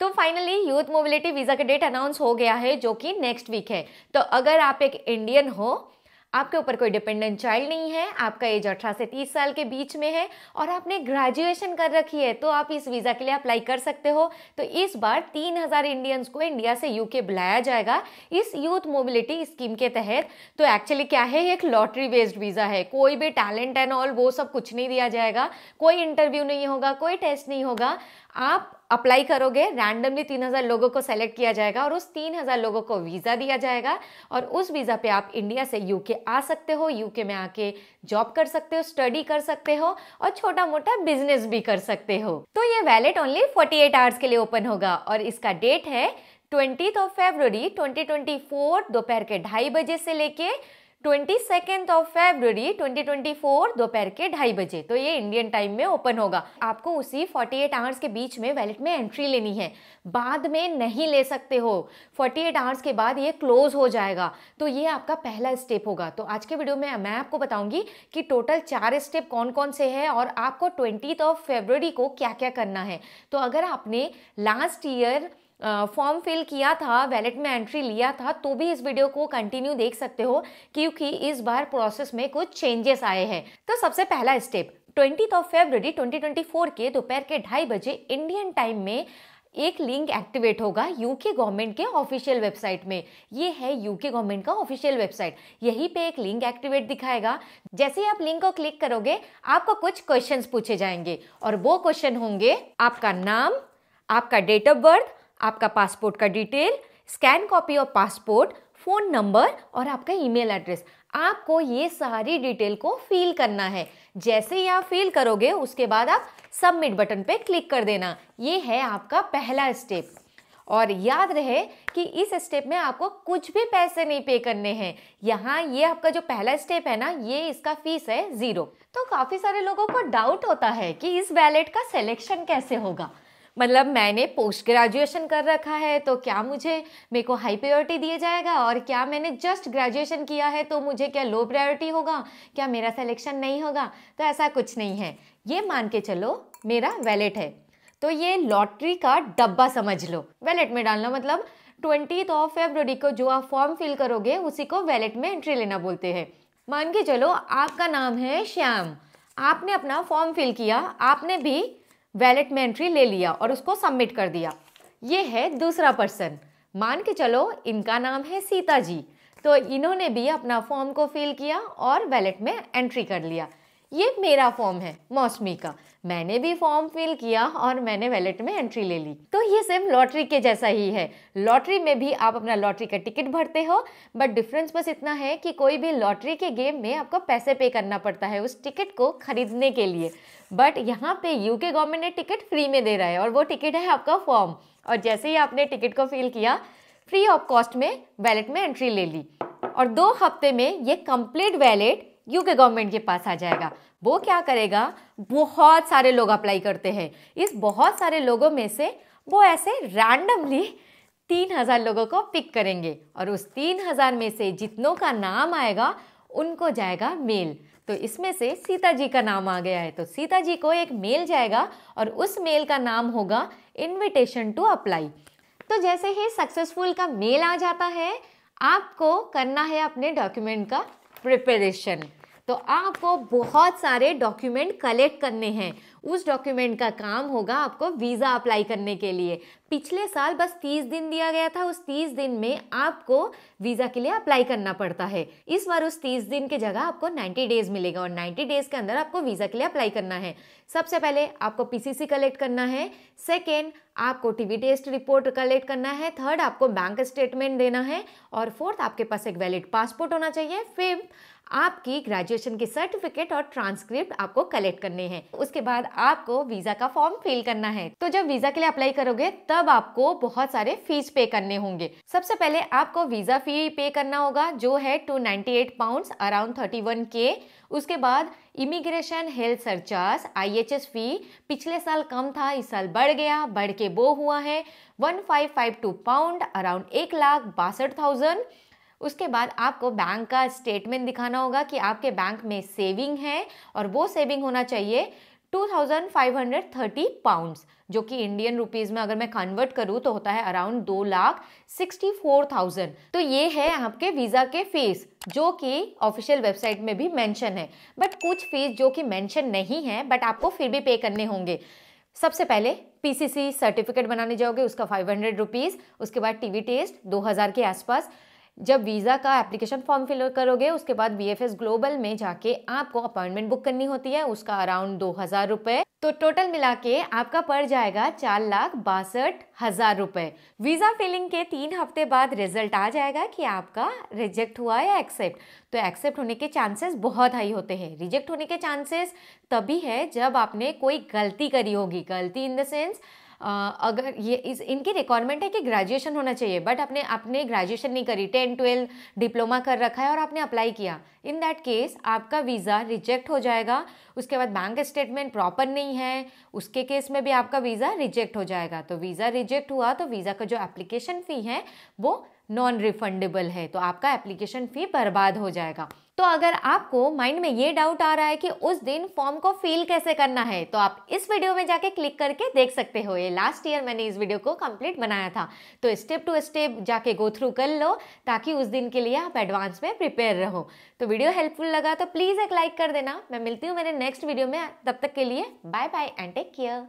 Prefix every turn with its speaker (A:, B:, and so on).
A: तो finally youth mobility visa का date announce हो गया है जो कि नेक्स्ट वीक है तो अगर आप एक इंडियन हो आपके ऊपर कोई डिपेंडेंट चाइल्ड नहीं है आपका एज अठारह से तीस साल के बीच में है और आपने ग्रेजुएशन कर रखी है तो आप इस वीज़ा के लिए अप्लाई कर सकते हो तो इस बार तीन हज़ार इंडियंस को इंडिया से यूके बुलाया जाएगा इस यूथ मोबिलिटी स्कीम के तहत तो एक्चुअली क्या है एक लॉटरी बेस्ड वीज़ा है कोई भी टैलेंट एंड ऑल वो सब कुछ नहीं दिया जाएगा कोई इंटरव्यू नहीं होगा कोई टेस्ट नहीं होगा आप अप्लाई करोगे रैंडमली 3000 लोगों को सेलेक्ट किया जाएगा और उस 3000 लोगों को वीज़ा दिया जाएगा और उस वीज़ा पे आप इंडिया से यूके आ सकते हो यूके में आके जॉब कर सकते हो स्टडी कर सकते हो और छोटा मोटा बिजनेस भी कर सकते हो तो ये वैलेट ओनली 48 आवर्स के लिए ओपन होगा और इसका डेट है ट्वेंटी ऑफ फेबर ट्वेंटी दोपहर के ढाई बजे से लेके ट्वेंटी सेकेंड ऑफ फेब्रवरी 2024 दोपहर के ढाई बजे तो ये इंडियन टाइम में ओपन होगा आपको उसी 48 एट आवर्स के बीच में वैलेट में एंट्री लेनी है बाद में नहीं ले सकते हो 48 एट आवर्स के बाद ये क्लोज हो जाएगा तो ये आपका पहला स्टेप होगा तो आज के वीडियो में मैं आपको बताऊंगी कि टोटल चार स्टेप कौन कौन से है और आपको ट्वेंटी ऑफ फेब्रवरी को क्या क्या करना है तो अगर आपने लास्ट ईयर फॉर्म फिल किया था वैलेट में एंट्री लिया था तो भी इस वीडियो को कंटिन्यू देख सकते हो क्योंकि इस बार प्रोसेस में कुछ चेंजेस आए हैं तो सबसे पहला स्टेप ट्वेंटी ऑफ फेबररी 2024 के दोपहर के ढाई बजे इंडियन टाइम में एक लिंक एक्टिवेट होगा यूके गवर्नमेंट के ऑफिशियल वेबसाइट में ये है यूके गवर्नमेंट का ऑफिशियल वेबसाइट यहीं पे एक लिंक एक्टिवेट दिखाएगा जैसे ही आप लिंक को क्लिक करोगे आपको कुछ क्वेश्चंस पूछे जाएंगे और वो क्वेश्चन होंगे आपका नाम आपका डेट ऑफ बर्थ आपका पासपोर्ट का detail scan copy of passport phone number और आपका ईमेल एड्रेस आपको ये सारी डिटेल को फिल करना है जैसे ही आप फिल करोगे उसके बाद आप सबमिट बटन पे क्लिक कर देना ये है आपका पहला स्टेप और याद रहे कि इस स्टेप में आपको कुछ भी पैसे नहीं पे करने हैं यहाँ ये आपका जो पहला स्टेप है ना ये इसका फीस है ज़ीरो तो काफ़ी सारे लोगों को डाउट होता है कि इस वैलेट का सिलेक्शन कैसे होगा मतलब मैंने पोस्ट ग्रेजुएशन कर रखा है तो क्या मुझे मेरे को हाई प्रायोरिटी दिया जाएगा और क्या मैंने जस्ट ग्रेजुएशन किया है तो मुझे क्या लो प्रायोरिटी होगा क्या मेरा सिलेक्शन नहीं होगा तो ऐसा कुछ नहीं है ये मान के चलो मेरा वैलेट है तो ये लॉटरी का डब्बा समझ लो वैलेट में डालना मतलब ट्वेंटी ऑफ फेबररी को जो आप फॉर्म फिल करोगे उसी को वैलेट में एंट्री लेना बोलते हैं मान के चलो आपका नाम है श्याम आपने अपना फॉर्म फिल किया आपने भी वैलेट में एंट्री ले लिया और उसको सबमिट कर दिया ये है दूसरा पर्सन मान के चलो इनका नाम है सीता जी तो इन्होंने भी अपना फॉर्म को फिल किया और वैलेट में एंट्री कर लिया ये मेरा फॉर्म है मौसमी का मैंने भी फॉर्म फिल किया और मैंने वैलेट में एंट्री ले ली तो ये सेम लॉटरी के जैसा ही है लॉटरी में भी आप अपना लॉटरी का टिकट भरते हो बट डिफरेंस बस इतना है कि कोई भी लॉटरी के गेम में आपको पैसे पे करना पड़ता है उस टिकट को खरीदने के लिए बट यहाँ पे यूके गवर्नमेंट ने टिकट फ्री में दे रहा है और वो टिकट है आपका फॉर्म और जैसे ही आपने टिकट को फिल किया फ्री ऑफ कॉस्ट में वैलेट में एंट्री ले ली और दो हफ्ते में ये कंप्लीट वैलेट यूके गवर्नमेंट के पास आ जाएगा वो क्या करेगा बहुत सारे लोग अप्लाई करते हैं इस बहुत सारे लोगों में से वो ऐसे रैंडमली तीन हज़ार लोगों को पिक करेंगे और उस तीन हज़ार में से जितनों का नाम आएगा उनको जाएगा मेल तो इसमें से सीता जी का नाम आ गया है तो सीता जी को एक मेल जाएगा और उस मेल का नाम होगा इनविटेशन टू अप्लाई तो जैसे ही सक्सेसफुल का मेल आ जाता है आपको करना है अपने डॉक्यूमेंट का प्रिपरेशन तो आपको बहुत सारे डॉक्यूमेंट कलेक्ट करने हैं उस डॉक्यूमेंट का काम होगा आपको वीज़ा अप्लाई करने के लिए पिछले साल बस तीस दिन दिया गया था उस तीस दिन में आपको वीज़ा के लिए अप्लाई करना पड़ता है इस बार उस तीस दिन के जगह आपको नाइन्टी डेज़ मिलेगा और नाइन्टी डेज़ के अंदर आपको वीज़ा के लिए अप्लाई करना है सबसे पहले आपको पी कलेक्ट करना है सेकेंड आपको टी टेस्ट रिपोर्ट कलेक्ट करना है थर्ड आपको बैंक स्टेटमेंट देना है और फोर्थ आपके पास एक वैलिड पासपोर्ट होना चाहिए फिफ्थ आपकी ग्रेजुएशन के सर्टिफिकेट और ट्रांसक्रिप्ट आपको कलेक्ट करने हैं उसके बाद आपको वीजा का फॉर्म फिल करना है तो जब वीजा के लिए अप्लाई करोगे तब आपको बहुत सारे फीस पे करने होंगे सबसे पहले आपको वीजा फी पे करना होगा जो है two ninety eight pound around thirty one के उसके बाद immigration health surcharge as fee पिछले साल कम था इस साल बढ़ गया बढ़ के वो हुआ है one five five two pound around एक लाख बासठ थाउजेंड उसके बाद आपको बैंक का स्टेटमेंट दिखाना होगा कि आपके बैंक में सेविंग है और वो सेविंग होना चाहिए 2530 पाउंड्स जो कि इंडियन रुपीस में अगर मैं कन्वर्ट करूँ तो होता है अराउंड दो लाख सिक्सटी फोर थाउजेंड तो ये है आपके वीज़ा के फीस जो कि ऑफिशियल वेबसाइट में भी मेंशन है बट कुछ फीस जो कि मेंशन नहीं है बट आपको फिर भी पे करने होंगे सबसे पहले पीसीसी सर्टिफिकेट बनाने जाओगे उसका फाइव हंड्रेड रुपीज़ उसके बाद टीवी टेस्ट दो हज़ार के आसपास जब वीज़ा का एप्लीकेशन फॉर्म फिल करोगे उसके बाद बी ग्लोबल में जाके आपको अपॉइंटमेंट बुक करनी होती है उसका अराउंड दो हज़ार रुपये तो टोटल मिला के आपका पड़ जाएगा चार लाख बासठ हजार रुपए वीजा फिलिंग के तीन हफ्ते बाद रिजल्ट आ जाएगा कि आपका रिजेक्ट हुआ या एक्सेप्ट तो एक्सेप्ट होने के चांसेस बहुत हाई होते हैं रिजेक्ट होने के चांसेस तभी है जब आपने कोई गलती करी होगी गलती इन द सेंस अगर ये इस इनकी रिक्वायरमेंट है कि ग्रेजुएशन होना चाहिए बट आपने आपने ग्रेजुएशन नहीं करी टेन ट्वेल्व डिप्लोमा कर रखा है और आपने अप्लाई किया इन दैट केस आपका वीज़ा रिजेक्ट हो जाएगा उसके बाद बैंक स्टेटमेंट प्रॉपर नहीं है उसके केस में भी आपका वीज़ा रिजेक्ट हो जाएगा तो वीज़ा रिजेक्ट हुआ तो वीज़ा का जो एप्लीकेशन फ़ी है वो नॉन रिफंडेबल है तो आपका एप्लीकेशन फ़ी बर्बाद हो जाएगा तो अगर आपको माइंड में ये डाउट आ रहा है कि उस दिन फॉर्म को फिल कैसे करना है तो आप इस वीडियो में जाके क्लिक करके देख सकते हो ये लास्ट ईयर मैंने इस वीडियो को कंप्लीट बनाया था तो स्टेप टू स्टेप जाके गो थ्रू कर लो ताकि उस दिन के लिए आप एडवांस में प्रिपेयर रहो तो वीडियो हेल्पफुल लगा तो प्लीज़ एक लाइक कर देना मैं मिलती हूँ मेरे नेक्स्ट वीडियो में तब तक के लिए bye bye and take care